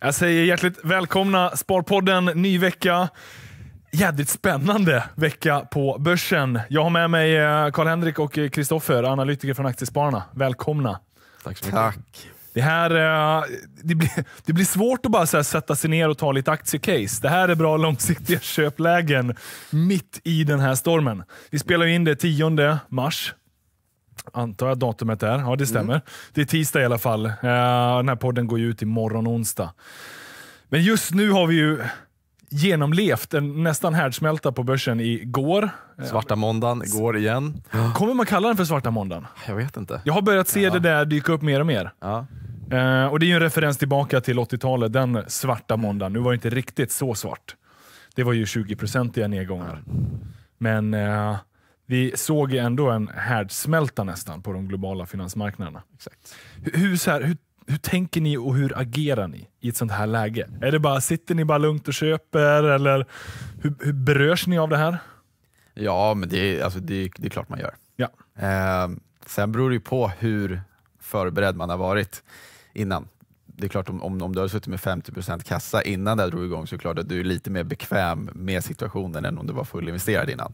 Jag säger hjärtligt välkomna Sparpodden, ny vecka. Jädrigt spännande vecka på börsen. Jag har med mig eh, Karl-Henrik och eh, Kristoffer, analytiker från Aktiespararna. Välkomna. Tack så mycket. Tack. Det, här, eh, det, blir, det blir svårt att bara så sätta sig ner och ta lite aktiecase. Det här är bra långsiktiga köplägen mitt i den här stormen. Vi spelar in det 10 mars antar jag datumet är. Ja, det mm. stämmer. Mm. Det är tisdag i alla fall. Eh, den här podden går ju ut imorgon onsdag. Men just nu har vi ju genomlevt en nästan härdsmälta på börsen igår. Eh, svarta måndagen, igår igen. Kommer man kalla den för svarta måndagen? Jag vet inte. Jag har börjat se ja. det där dyka upp mer och mer. Ja. Uh, och Det är en referens tillbaka till 80-talet, den svarta måndagen. Nu var det inte riktigt så svart. Det var ju 20-procentiga nedgångar. Ja. Men uh, vi såg ju ändå en härdsmälta nästan på de globala finansmarknaderna. Exakt. Hur, så här, hur, hur tänker ni och hur agerar ni i ett sånt här läge? Är det bara, sitter ni bara lugnt och köper eller hur, hur berörs ni av det här? Ja, men det, alltså, det, det är klart man gör. Ja. Eh, sen beror det ju på hur förberedd man har varit innan det är klart om, om, om du har suttit med 50 kassa innan det här drog igång så är det klart att du är lite mer bekväm med situationen än om du var fullinvesterad innan.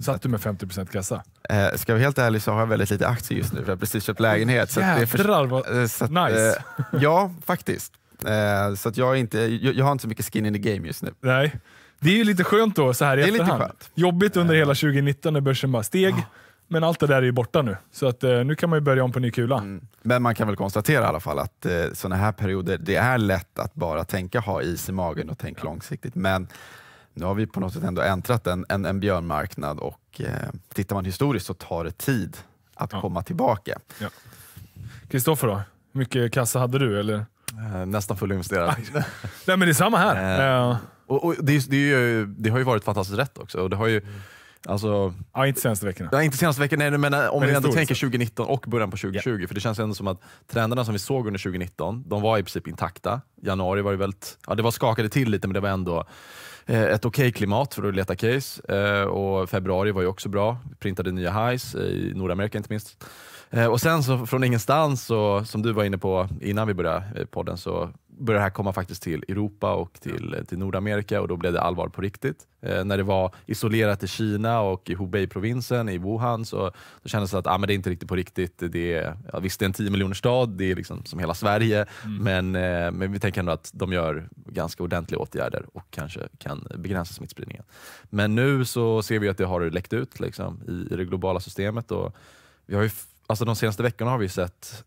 Satt du med 50 kassa? Eh, ska jag vara helt ärlig så har jag väldigt lite aktier just nu för jag har precis köpt lägenhet. Så Jävlar för, vad eh, så att, eh, nice! Eh, ja, faktiskt. Eh, så att jag, inte, jag, jag har inte så mycket skin in the game just nu. Nej. Det är ju lite skönt då så här i det är efterhand. Lite skönt. Jobbigt under eh. hela 2019 när börsen bara steg. Ah men allt det där är ju borta nu, så att, eh, nu kan man ju börja om på ny kula. Mm. Men man kan väl konstatera i alla fall att eh, sådana här perioder, det är lätt att bara tänka ha is i magen och tänka ja. långsiktigt. Men nu har vi på något sätt ändå äntrat en, en, en björnmarknad och eh, tittar man historiskt så tar det tid att ja. komma tillbaka. Kristoffer ja. då, hur mycket kassa hade du? Eller? Eh, nästan fullinvesterad. Nej men det är samma här. Eh, eh. och, och det, det, är ju, det, har ju varit fantastiskt rätt också. Och det har ju, mm Alltså, ja, inte senaste veckorna. Ja, inte senaste veckorna, nej, men eh, om men vi ändå tänker 2019 alltså. och början på 2020. Yeah. För det känns ändå som att trenderna som vi såg under 2019, de var i princip intakta. Januari var ju väldigt, ja det var skakade till lite men det var ändå eh, ett okej okay klimat för att leta case. Eh, och februari var ju också bra, vi printade nya highs eh, i Nordamerika inte minst. Eh, och sen så från ingenstans, så, som du var inne på innan vi började eh, podden, så började det här komma faktiskt till Europa och till, eh, till Nordamerika och då blev det allvar på riktigt. Eh, när det var isolerat i Kina och i Hubei-provinsen i Wuhan så då kändes det att ah, men det är inte riktigt på riktigt. Det är, ja, visst, det är en 10 miljoner stad, det är liksom som hela Sverige, mm. men, eh, men vi tänker ändå att de gör ganska ordentliga åtgärder och kanske kan begränsa smittspridningen. Men nu så ser vi att det har läckt ut liksom, i, i det globala systemet och vi har ju, alltså de senaste veckorna har vi sett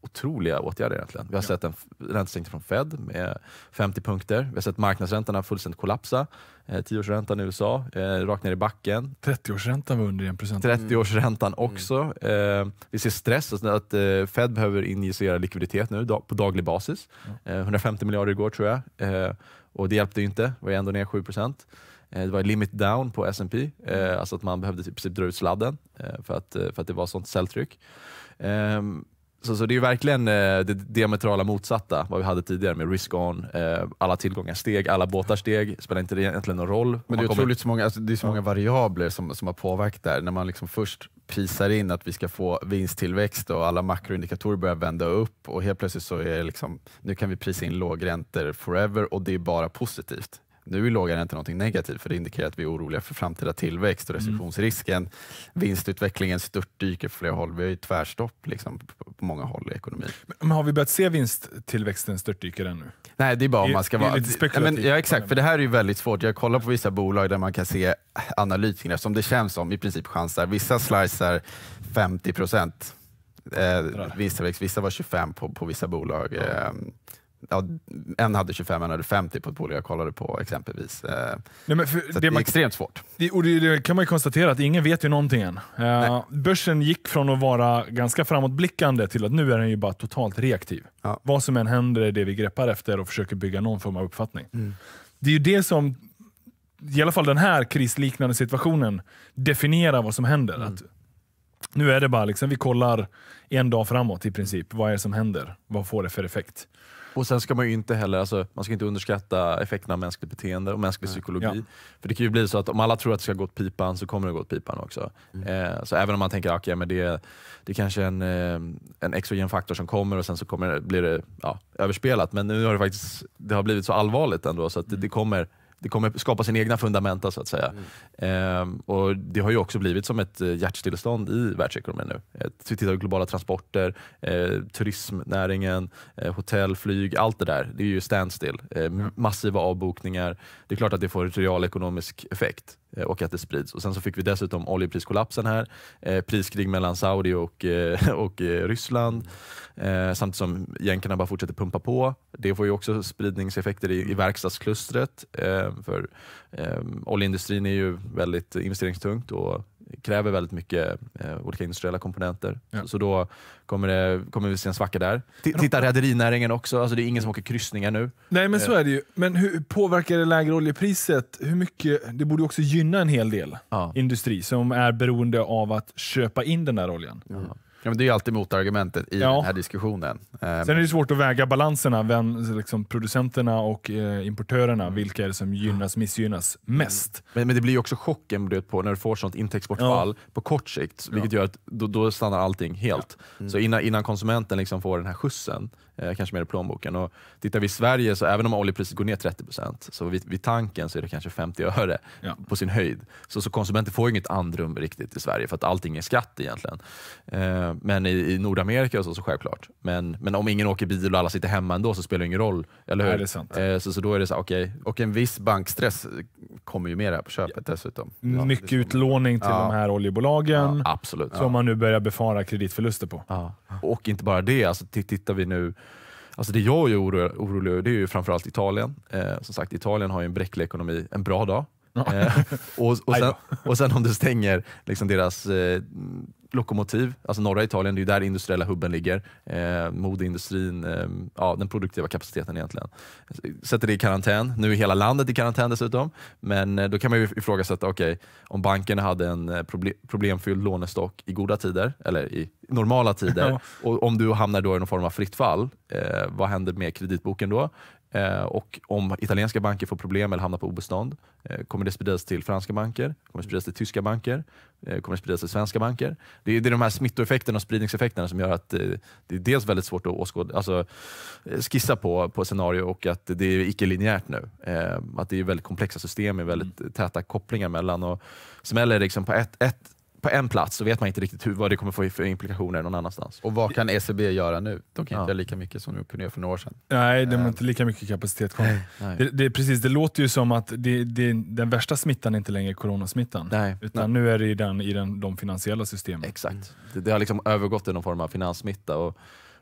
otroliga åtgärder egentligen. Vi har ja. sett en räntesänkning från Fed med 50 punkter. Vi har sett marknadsräntorna fullständigt kollapsa. Eh, tioårsräntan i USA eh, rakt ner i backen. 30-årsräntan var under 1 30-årsräntan mm. också. Eh, vi ser stress, alltså att eh, Fed behöver injicera likviditet nu på daglig basis. Ja. 150 eh, miljarder igår tror jag eh, och det hjälpte ju inte. Det var ju ändå ner 7 procent. Eh, det var limit down på S&P, mm. alltså att man behövde i typ dra ut sladden för att, för att det var sånt säljtryck. Ehm, så, så det är ju verkligen eh, det diametrala motsatta vad vi hade tidigare med risk-on. Eh, alla tillgångar steg, alla båtar steg, spelar inte egentligen någon roll. Men det är, kommer... så många, alltså det är så många variabler som, som har påverkat där. När man liksom först prisar in att vi ska få vinsttillväxt och alla makroindikatorer börjar vända upp och helt plötsligt så är det liksom, nu kan vi prisa in lågräntor forever och det är bara positivt. Nu är låga räntor någonting negativt för det indikerar att vi är oroliga för framtida tillväxt och mm. recessionsrisken. Mm. Vinstutvecklingen störtdyker på flera håll. Vi har ju tvärstopp liksom, på många håll i ekonomin. Men har vi börjat se vinsttillväxten störtdyka ännu? Nej, det är bara om man ska vara... Ja, men, ja, exakt, för det här är ju väldigt svårt. Jag kollar på vissa bolag där man kan se analytikerna som det känns som i princip chansar. Vissa slicer 50 procent eh, vinsttillväxt, vissa var 25 på, på vissa bolag. Eh, ja, en hade 25, en hade 50 på ett bolag jag kollade på exempelvis. Eh, Nej, men för, det, det, är man, extremt svårt. Det, och det, det, kan man ju konstatera att ingen vet ju någonting än. Eh, börsen gick från att vara ganska framåtblickande till att nu är den ju bara totalt reaktiv. Ja. Vad som än händer är det vi greppar efter och försöker bygga någon form av uppfattning. Mm. Det är ju det som, i alla fall den här krisliknande situationen, definierar vad som händer. Mm. Att, nu är det bara liksom, vi kollar en dag framåt i princip. Vad är det som händer? Vad får det för effekt? Och sen ska man ju inte heller, alltså, man ska inte underskatta effekterna av mänskligt beteende och mänsklig psykologi. Ja. För det kan ju bli så att om alla tror att det ska gå åt pipan så kommer det gå åt pipan också. Mm. Eh, så även om man tänker att ah, okay, det, det kanske är en, eh, en exogen faktor som kommer och sen så kommer, blir det ja, överspelat. Men nu har det faktiskt det har blivit så allvarligt ändå så att det, mm. det kommer det kommer skapa sina egna fundamenta så att säga. Mm. Eh, och Det har ju också blivit som ett eh, hjärtstillestånd i världsekonomin nu. Eh, vi tittar på globala transporter, eh, turismnäringen, eh, hotell, flyg, allt det där. Det är ju standstill. Eh, massiva avbokningar. Det är klart att det får en realekonomisk effekt. Eh, och att det sprids. Och Sen så fick vi dessutom oljepriskollapsen här, eh, priskrig mellan Saudi och, eh, och eh, Ryssland, eh, samtidigt som jänkarna bara fortsätter pumpa på. Det får ju också spridningseffekter i, i verkstadsklustret, eh, för oljeindustrin är ju väldigt investeringstungt och kräver väldigt mycket eh, olika industriella komponenter. Ja. Så, då kommer, det, kommer vi se en svacka där. titta rederinäringen också, alltså det är ingen som åker kryssningar nu. Nej men så eh. är det ju. Men hur påverkar det lägre oljepriset? Hur mycket, det borde också gynna en hel del ja. industri som är beroende av att köpa in den där oljan. Ja. Ja, men det är ju alltid motargumentet i ja. den här diskussionen. Eh, Sen är det svårt att väga balanserna, vem, liksom producenterna och eh, importörerna, mm. vilka är det som gynnas, missgynnas mm. mest? Men, men det blir ju också chocken på när du får sånt intäktsbortfall ja. på kort sikt, vilket ja. gör att då, då stannar allting helt. Mm. Så innan, innan konsumenten liksom får den här skjutsen eh, kanske mer i plånboken. Och tittar vi i Sverige, så även om oljepriset går ner 30 procent, så vid, vid, tanken så är det kanske 50 öre ja. på sin höjd. Så, så konsumenter får inget andrum riktigt i Sverige för att allting är skatt egentligen. Eh, men i, i, Nordamerika och så, så självklart. Men, men om ingen åker bil och alla sitter hemma ändå så spelar det ingen roll. Eller hur? Nej, det är eh, så, så då är det så okej. Okay. Och en viss bankstress kommer ju med det här på köpet dessutom. Ja, Mycket dessutom. utlåning till de här oljebolagen absolut. som man nu börjar befara kreditförluster på. Och inte bara det, alltså, tittar vi nu Alltså det jag är oro, orolig över det är ju framförallt Italien. Eh, som sagt, Italien har ju en bräcklig ekonomi en bra dag. Eh, och, och, sen, och sen om du stänger liksom deras eh, Lokomotiv, alltså norra Italien, det är ju där industriella hubben ligger. Eh, modeindustrin, eh, ja, den produktiva kapaciteten egentligen. Sätter det i karantän. Nu är hela landet i karantän dessutom. Men eh, då kan man ju ifrågasätta, okej, okay, om bankerna hade en eh, proble problemfylld lånestock i goda tider, eller i normala tider, och om du hamnar då i någon form av fritt fall, eh, vad händer med kreditboken då? Eh, och om italienska banker får problem eller hamnar på obestånd, eh, kommer det spridas till franska banker? Kommer det spridas till tyska banker? Eh, kommer det spridas till svenska banker? Det är, det är de här smittoeffekterna och spridningseffekterna som gör att det är dels väldigt svårt att åskåda, alltså, skissa på, på scenario och att det är icke-linjärt nu. att det är väldigt komplexa system med väldigt mm. täta kopplingar mellan. Och smäller det liksom på ett, ett på en plats så vet man inte riktigt hur, vad det kommer få för implikationer någon annanstans. Och vad kan ECB göra nu? De kan inte göra lika mycket som de kunde göra för några år sedan. Nej, de har ehm. inte lika mycket kapacitet kvar. Det, det, precis, det låter ju som att det, det, den värsta smittan är inte längre är coronasmittan, Nej. utan Nej. nu är det i, den, i den, de finansiella systemen. Exakt. Det, det har liksom övergått i någon form av finanssmitta. Och,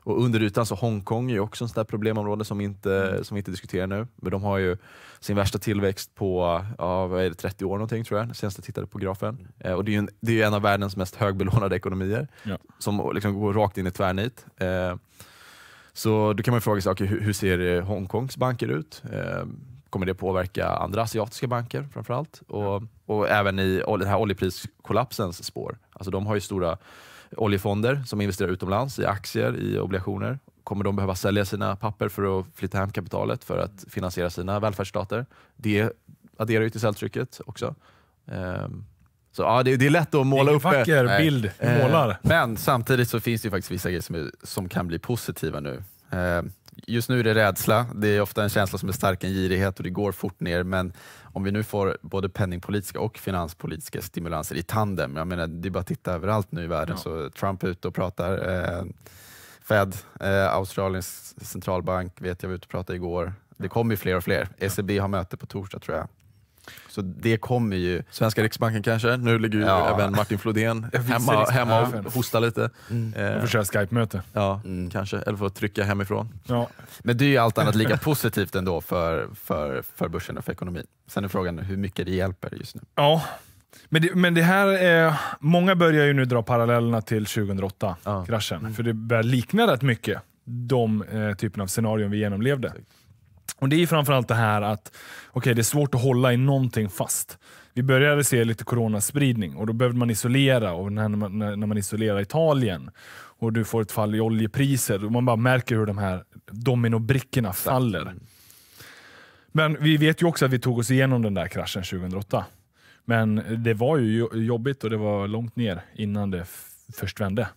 och under ytan så Hongkong är ju också ett sånt problemområde som vi, inte, mm. som vi inte diskuterar nu. Men de har ju sin värsta tillväxt på ja, vad är det, 30 år någonting tror jag, senast jag tittade på grafen. Mm. Eh, och det är ju en, det är en av världens mest högbelånade ekonomier ja. som liksom går rakt in i tvärnit. Eh, så då kan man fråga sig, okay, hur, ser eh, Hongkongs banker ut? Eh, kommer det påverka andra asiatiska banker framför allt? Och, och även i den här oljepriskollapsens spår. Alltså de har ju stora oljefonder som investerar utomlands i aktier, i obligationer. Kommer de behöva sälja sina papper för att flytta hem kapitalet för att finansiera sina välfärdsstater? Det adderar ju till säljtrycket också. Um, så ja, det, det, är lätt att måla upp... en vacker nej. bild du eh, målar. Eh, men samtidigt så finns det ju faktiskt vissa grejer som, är, som kan bli positiva nu. Eh, just nu är det rädsla. Det är ofta en känsla som är stark, en girighet och det går fort ner. Men om vi nu får både penningpolitiska och finanspolitiska stimulanser i tandem, jag menar, det är bara att titta överallt nu i världen, ja. så Trump är ute och pratar, eh, Fed, eh, Australiens centralbank vet jag var ute och pratade igår. Det kommer ju fler och fler. ECB har möte på torsdag tror jag. Så det kommer ju... Svenska Riksbanken kanske. Nu ligger ju ja. även Martin Flodén hemma, hemma och hostar lite. Mm. Eh. får köra Skype-möte. Ja, mm. kanske. Eller får trycka hemifrån. Ja. Men det är ju allt annat lika positivt ändå för, för, för börsen och för ekonomin. Sen är frågan hur mycket det hjälper just nu. Ja, men det, men det här är, många börjar ju nu dra parallellerna till 2008-kraschen, ja. mm. för det börjar likna rätt mycket de eh, typen av scenarion vi genomlevde. Exakt. Och Det är framförallt det här att okay, det är svårt att hålla i någonting fast. Vi började se lite coronaspridning och då behövde man isolera och när man, när man isolerar Italien och du får ett fall i oljepriser och man bara märker hur de här dominobrickorna faller. Men vi vet ju också att vi tog oss igenom den där kraschen 2008. Men det var ju jobbigt och det var långt ner innan det först vände.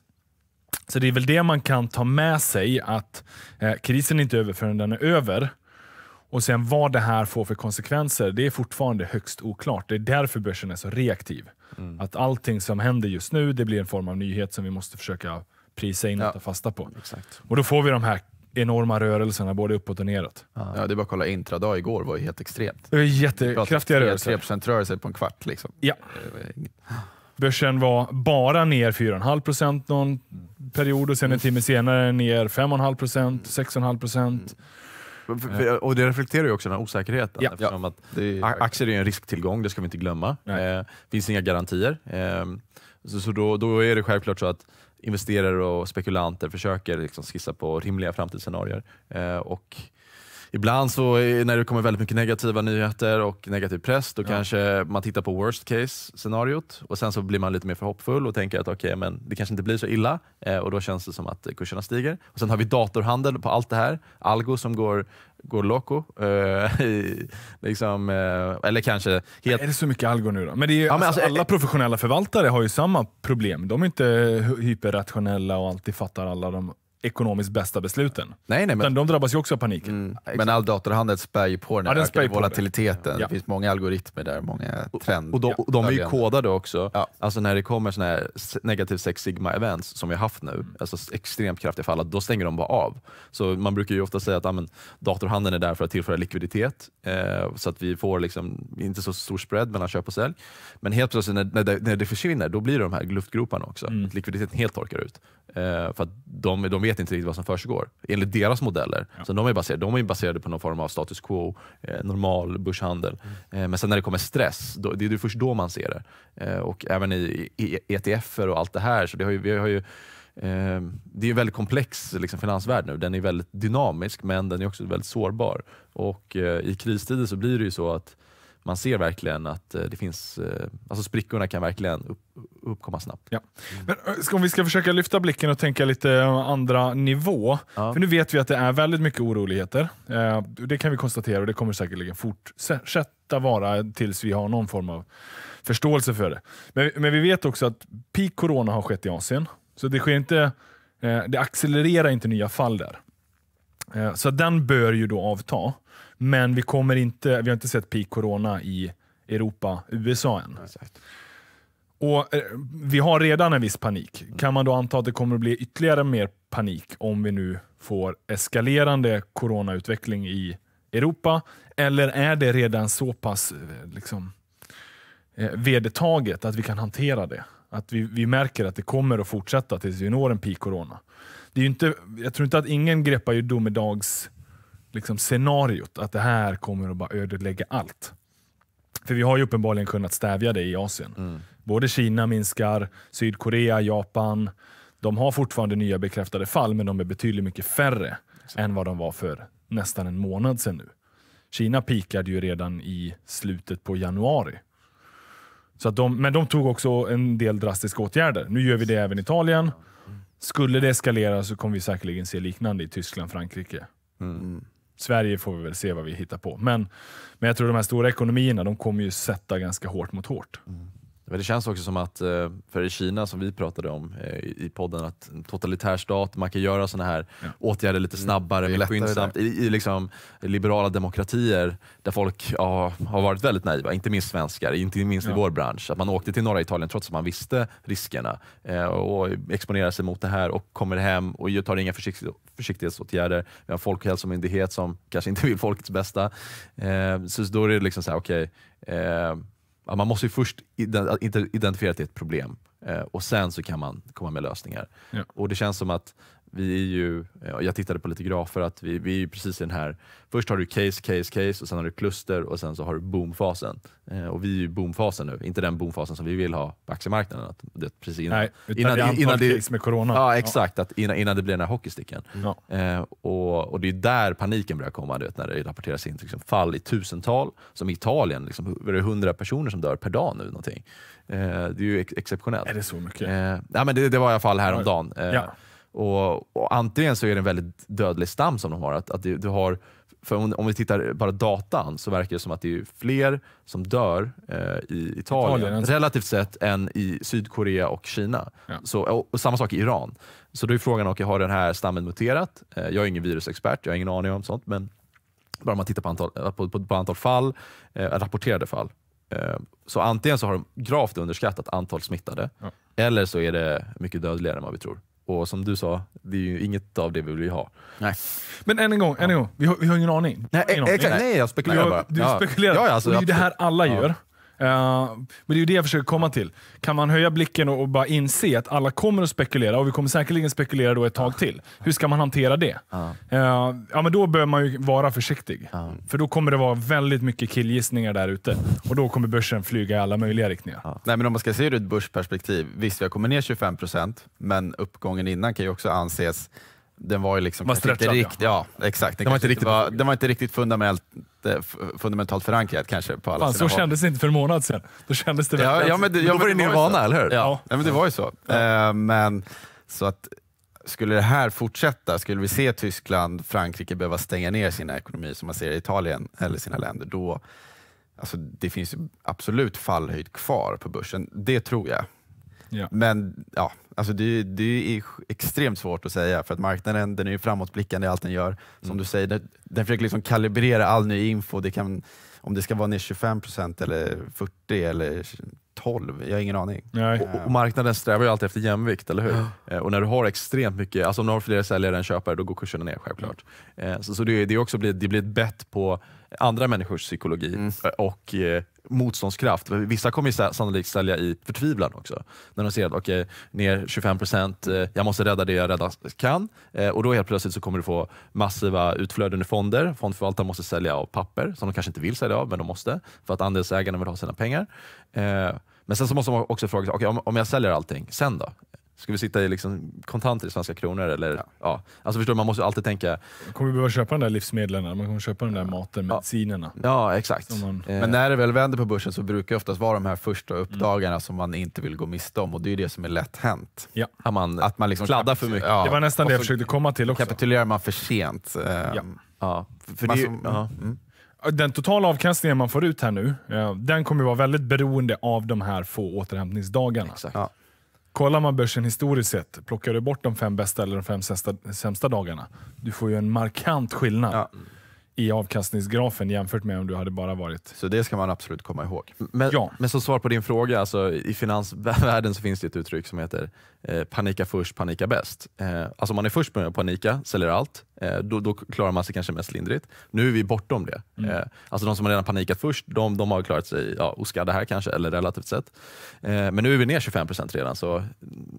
Så det är väl det man kan ta med sig, att eh, krisen är inte över förrän den är över. Och sen vad det här får för konsekvenser, det är fortfarande högst oklart. Det är därför börsen är så reaktiv. Mm. Att allting som händer just nu, det blir en form av nyhet som vi måste försöka prisa in och ta fasta på. Exakt. Och då får vi de här enorma rörelserna både uppåt och neråt. Ja, det är bara att kolla intradag igår, var ju helt extremt. Det var jättekraftiga rörelser. 3% rörelse på en kvart. Liksom. Ja. Börsen var bara ner 4,5% någon period och sen en timme senare ner 5,5%, 6,5%. För, och det reflekterar ju också den här osäkerheten. Ja. Eftersom att det aktier är en risktillgång, det ska vi inte glömma. Det eh, finns inga garantier. Eh, så, så då, då, är det självklart så att investerare och spekulanter försöker liksom skissa på rimliga framtidsscenarier. Eh, och ibland så eh, när det kommer väldigt mycket negativa nyheter och negativ press, då ja. kanske man tittar på worst case scenariot och sen så blir man lite mer förhoppfull och tänker att okej, okay, men det kanske inte blir så illa eh, och då känns det som att eh, kurserna stiger. Och Sen har vi datorhandel på allt det här. Algo som går går loco. Uh, liksom, uh, eller kanske helt... Är det så mycket algo nu då? Men, ju, ja, men alltså, alltså alla professionella förvaltare har ju samma problem. De är inte hyperrationella och alltid fattar alla de ekonomiskt bästa besluten. Nej, nej, men... Utan de drabbas ju också av paniken. Mm. Men all datorhandel spär ju på den här ja, ökade volatiliteten. Det. Ja. det finns många algoritmer där, många trender. Och, de, och de är ju kodade också. Ja. Alltså när det kommer sådana här negativ 6 sigma-events som vi har haft nu, mm. alltså extremt kraftiga fall, då stänger de bara av. Så man brukar ju ofta säga att amen, datorhandeln är där för att tillföra likviditet eh, så att vi får liksom inte så stor spread mellan köp och sälj. Men helt plötsligt när, när, det, när det försvinner, då blir det de här luftgroparna också. Mm. Likviditeten helt torkar ut. Eh, för att de, de vet inte riktigt vad som försiggår enligt deras modeller. Ja. Så de är, baserade, de är baserade på någon form av status quo, eh, normal börshandel. Mm. Eh, men sen när det kommer stress, då, det är först då man ser det. och även i, i ETFer och allt det här. Så det har ju, vi har ju det är en väldigt komplex liksom, finansvärld nu. Den är väldigt dynamisk men den är också väldigt sårbar. Och I kristider så blir det ju så att man ser verkligen att eh, det finns, eh, alltså sprickorna kan verkligen upp, uppkomma snabbt. Ja. Men eh, om vi ska försöka lyfta blicken och tänka lite andra nivå. Ja. För nu vet vi att det är väldigt mycket oroligheter. Det kan vi konstatera och det kommer säkerligen fortsätta vara tills vi har någon form av förståelse för det. Men, men vi vet också att peak corona har skett i Asien. Så det, sker inte, det accelererar inte nya fall där. Så den bör ju då avta. Men vi, kommer inte, vi har inte sett peak corona i Europa, USA än. Exakt. Och eh, Vi har redan en viss panik. Kan man då anta att det kommer att bli ytterligare mer panik om vi nu får eskalerande coronautveckling i Europa? Eller är det redan så pass eh, liksom, eh, vedertaget att vi kan hantera det? Att vi, vi märker att det kommer att fortsätta tills vi når en peak corona. Det är inte, jag tror inte att ingen greppar ju domedags liksom scenariot, att det här kommer att bara ödelägga allt. För vi har ju uppenbarligen kunnat stävja det i Asien. Mm. Både Kina minskar, Sydkorea, Japan. De har fortfarande nya bekräftade fall, men de är betydligt mycket färre Exakt. än vad de var för nästan en månad sedan nu. Kina pikade ju redan i slutet på januari. Så att de, men de tog också en del drastiska åtgärder. Nu gör vi det även i Italien. Mm. Skulle det eskalera så kommer vi säkerligen se liknande i Tyskland, Frankrike. Mm. Sverige får vi väl se vad vi hittar på. Men, men jag tror de här stora ekonomierna, de kommer ju sätta ganska hårt mot hårt. Mm. Men det känns också som att, eh, för Kina som vi pratade om eh, i podden, att en totalitär stat, man kan göra sådana här ja. åtgärder lite mm. snabbare, mm, skyndsamt. I, i liksom liberala demokratier där folk ja, har varit väldigt naiva, inte minst svenskar, inte minst ja. i vår bransch. Att man åkte till norra Italien trots att man visste riskerna eh, och exponerar sig mot det här och kommer hem och tar inga försiktighetsåtgärder. Vi har en folkhälsomyndighet som kanske inte vill folkets bästa. Så då är det liksom så okej, okay, man måste ju först identifiera att det är ett problem eh, och sen så kan man komma med lösningar. Ja. Och det känns som att vi är ju, jag tittade på lite grafer, att vi, vi är precis i den här, först har du case, case, case och sen har du kluster och sen så har du boomfasen. Eh, och vi är i boomfasen nu, inte den boomfasen som vi vill ha på aktiemarknaden. Att det, precis innan, Nej, innan, det innan det, med corona. Ja, exakt. Att innan, innan det blir den här hockeysticken. Ja. Eh, och, och det är där paniken börjar komma, vet, när det rapporteras in liksom, fall i tusental. Som i Italien, liksom, är det hundra personer som dör per dag nu. Någonting. Eh, det är ju ex exceptionellt. Är det så mycket? Eh, ja, men det, det, var i alla fall häromdagen. Eh, ja. Och, och antingen så är det en väldigt dödlig stam som de har. Att, att du, du har för om, om, vi tittar bara datan så verkar det som att det är fler som dör eh, i Italien, Italien, relativt sett än i Sydkorea och Kina. Ja. Så, och, och, samma sak i Iran. Så då är frågan, okay, har den här stammen muterat? Eh, jag är ingen virusexpert, jag har ingen aning om sånt, men bara man tittar på antal, eh, på, på, på antal fall, eh, rapporterade fall. Eh, så antingen så har de gravt underskattat antal smittade, ja. eller så är det mycket dödligare än vad vi tror. Och som du sa, det är ju inget av det vi vill ha. Nej. Men än en gång, än en gång vi, har, vi har ingen aning. Nej, ingen aning. Exakt, nej, jag spekulerar bara. Du, du ja. Ja, ja, alltså, det är ju det här alla gör. Eh, men det är ju det jag försöker komma till. Kan man höja blicken och, bara inse att alla kommer att spekulera och vi kommer säkerligen spekulera då ett tag till. Hur ska man hantera det? ja, eh, men då bör man ju vara försiktig. För då kommer det vara väldigt mycket killgissningar där ute och då kommer börsen flyga i alla möjliga riktningar. Nej, men om man ska se det ur ett börsperspektiv. Visst, vi har kommit ner 25 men uppgången innan kan ju också anses den var ju liksom var inte riktigt, ja. ja. exakt. Den, den var inte riktigt, var, den var inte riktigt fundamentalt, fundamentalt förankrad kanske. På alla Fan, så håll. kändes det inte för en månad sedan. Då kändes det ja, ja, men det, ja, då var det nirvana, eller hur? Ja, men det var ju så. Uh, men så att skulle det här fortsätta, skulle vi se Tyskland, Frankrike behöva stänga ner sina ekonomier som man ser i Italien eller sina länder, då alltså, det finns absolut fallhöjd kvar på börsen. Det tror jag. Ja. Men ja, alltså det, det, är extremt svårt att säga för att marknaden den är ju framåtblickande i allt den gör. Som mm. du säger, den, den försöker liksom kalibrera all ny info. Det kan, om det ska vara ner 25% eller 40 40 eller 12, jag har ingen aning. Och, och, marknaden strävar ju alltid efter jämvikt, eller hur? Ja. Eh, och när du har extremt mycket, alltså om du har fler säljare än köpare, då går kurserna ner självklart. Mm. Så, så det, det, också blir, det blir ett bett på andra människors psykologi mm. Eh, och eh, motståndskraft. Vissa kommer ju sannolikt sälja i förtvivlan också. När de ser att okej, okay, ner 25 procent, eh, jag måste rädda det jag rädda kan. Eh, och då helt plötsligt så kommer du få massiva utflöden i fonder. Fondförvaltare måste sälja av papper som de kanske inte vill sälja av, men de måste för att andelsägarna vill ha sina pengar pengar. Eh, men sen så måste man också fråga sig, okay, om, om jag säljer allting, sen då? Ska vi sitta i liksom kontanter i svenska kronor? Eller, ja. ja. Alltså förstår man måste alltid tänka... Man kommer behöva köpa de där livsmedlen, man kommer köpa den där maten, medicinerna. Ja, exakt. Man... Eh. Men när det väl vänder på börsen så brukar det oftast vara de här första mm. uppdagarna mm. som man inte vill gå miste om och det är det som är lätt hänt. Ja. Att man, att man liksom sladdar för mycket. Ja. Det var nästan det jag försökte komma till också. Kapitulerar man för sent. Ehm, ja. ja. För man det, som, mm den totala avkastningen man får ut här nu, den kommer vara väldigt beroende av de här få återhämtningsdagarna. Exakt. Ja. Kollar man börsen historiskt sett, plockar du bort de fem bästa eller de fem sämsta, sämsta dagarna, du får ju en markant skillnad. Ja i avkastningsgrafen jämfört med om du hade bara varit... Så det ska man absolut komma ihåg. Men, ja. men som svar på din fråga, alltså, i finansvärlden så finns det ett uttryck som heter Eh, panika först, panika bäst. Eh, alltså om man är först med att panika, säljer allt, eh, då, då, klarar man sig kanske mest lindrigt. Nu är vi bortom det. Mm. Eh, alltså de som redan panikat först, de, de har klarat sig ja, oskadda här kanske, eller relativt sett. Eh, men nu är vi ner 25 redan, så mm,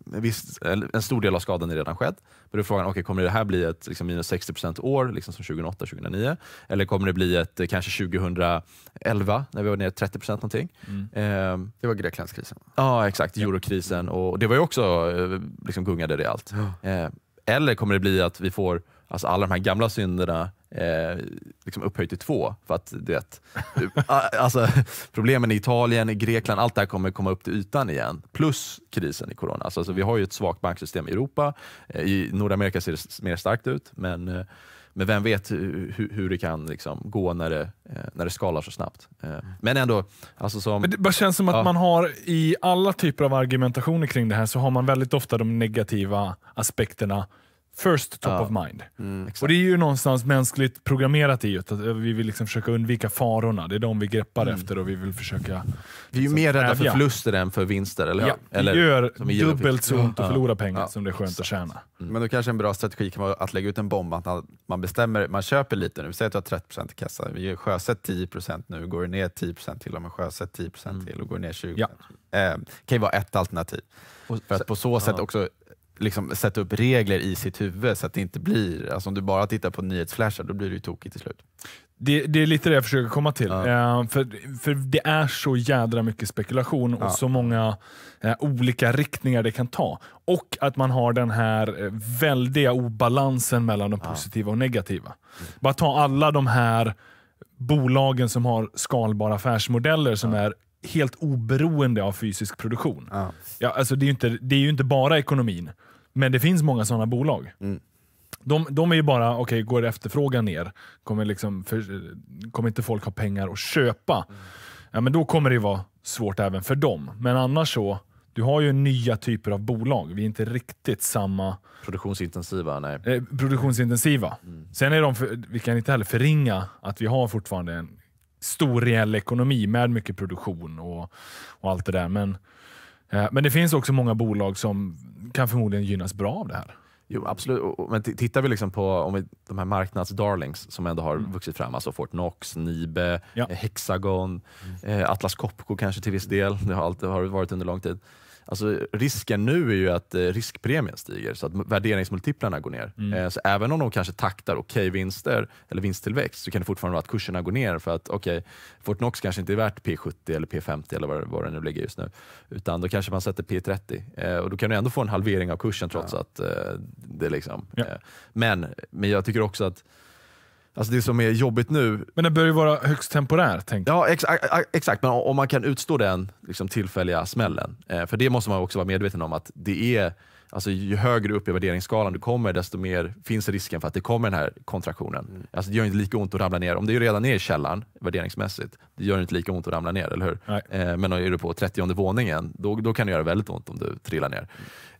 visst, en stor del av skadan är redan skedd. Men då är frågan, okay, kommer det här bli ett liksom, minus 60 år, liksom som 2008, 2009? Eller kommer det bli ett eh, kanske 2011, när vi var ner 30 någonting? Mm. Ehm, det var Greklandskrisen. Ja, ah, exakt. Eurokrisen. Och det var ju också Eh, liksom gungade det allt. Ja. Eh, eller kommer det bli att vi får alltså alla de här gamla synderna eh, liksom upphöjt till två. För att, du vet, eh, alltså, problemen i Italien, i Grekland, allt det här kommer komma upp till ytan igen. Plus krisen i corona. Alltså, alltså vi har ju ett svagt banksystem i Europa. Eh, I Nordamerika ser det mer starkt ut, men eh, men vem vet hur, hur det kan liksom gå när det, eh, när det skalar så snabbt. Eh, men ändå. Alltså som, men det bara känns som att ja. man har i alla typer av argumentationer kring det här så har man väldigt ofta de negativa aspekterna First top ja. of mind. Mm. Och Det är ju någonstans mänskligt programmerat i att vi vill liksom försöka undvika farorna. Det är de vi greppar mm. efter och vi vill försöka... Vi är ju mer rädda för förluster än för vinster, eller hur? Ja, det gör som dubbelt så ont att förlora pengar ja. som det är skönt att tjäna. Mm. Men då kanske en bra strategi kan vara att lägga ut en bomb, att man bestämmer, man köper lite nu, säg att du har 30 i kassan, vi sjösätter 10 nu, går det ner 10 till, om man sjösätt 10 till och går ner 20 ja. eh, kan ju vara ett alternativ. Och, för att på så sätt också liksom sätta upp regler i sitt huvud så att det inte blir, alltså om du bara tittar på nyhetsflashar, då blir det ju tokigt till slut. Det, det, är lite det jag försöker komma till. Ja. Eh, för, för det är så jädra mycket spekulation och ja. så många eh, olika riktningar det kan ta. Och att man har den här eh, väldiga obalansen mellan de ja. positiva och negativa. Mm. Bara ta alla de här bolagen som har skalbara affärsmodeller som är helt oberoende av fysisk produktion. Ja. alltså det, är ju inte, det är ju inte bara ekonomin. Men det finns många sådana bolag. Mm. De, de, är ju bara, okej, okay, går efterfrågan ner, kommer, liksom, för, kommer inte folk ha pengar att köpa? Mm. Ja, men då kommer det vara svårt även för dem. Men annars så, du har ju nya typer av bolag. Vi är inte riktigt samma... Produktionsintensiva? Nej. Eh, produktionsintensiva. Mm. Sen är de, för, vi kan inte heller förringa att vi har fortfarande en stor reell ekonomi med mycket produktion och, och allt det där. Men, eh, men det finns också många bolag som kan förmodligen gynnas bra av det här. Jo, absolut. Men tittar vi liksom på om vi, de här marknadsdarlings som ändå har mm. vuxit fram, alltså Fortnox, Nibe, ja. Eh, Hexagon, mm. eh, Atlas Copco kanske till viss del, det har, alltid, har varit under lång tid. Alltså, risken nu är ju att eh, riskpremien stiger så att värderingsmultiplarna går ner. Mm. Eh, så även om de kanske taktar okej okay vinster eller vinsttillväxt så kan det fortfarande vara att kurserna går ner för att okej, okay, Fortnox kanske inte är värt P70 eller P50 eller vad, vad det nu ligger just nu. Utan då kanske man sätter P30 eh, och då kan du ändå få en halvering av kursen trots ja. att det liksom... Ja. Men, men jag tycker också att Alltså det som är jobbigt nu. Men det bör ju vara högst temporärt. Tänk. Ja, ex exakt. Men om man kan utstå den liksom, tillfälliga smällen. Eh, för det måste man också vara medveten om att det är, alltså, ju högre upp i värderingsskalan du kommer, desto mer finns risken för att det kommer den här kontraktionen. Mm. Alltså, det gör inte lika ont att ramla ner. Om du redan är i källaren värderingsmässigt, det gör inte lika ont att ramla ner, eller hur? Eh, men är du på 30 våningen, då, då kan det göra väldigt ont om du trillar ner.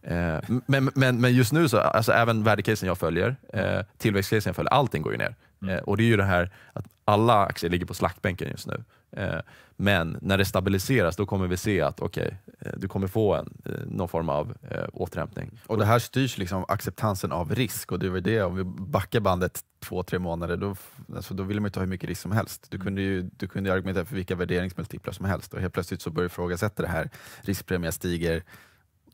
Eh, men, men, men just nu, så, alltså, även värdecasen jag följer, eh, tillväxtcasen jag följer, allting går ju ner. Eh, och Det är ju det här att alla aktier ligger på slaktbänken just nu. Eh, men när det stabiliseras, då kommer vi se att okay, eh, du kommer få en, eh, någon form av eh, återhämtning. Och det här styrs liksom acceptansen av risk och det var det, om vi backar bandet två, tre månader, då, alltså, då ville man ju ta hur mycket risk som helst. Du mm. kunde ju du kunde argumentera för vilka värderingsmultiplar som helst och helt plötsligt så börjar du ifrågasätta det här. Riskpremien stiger,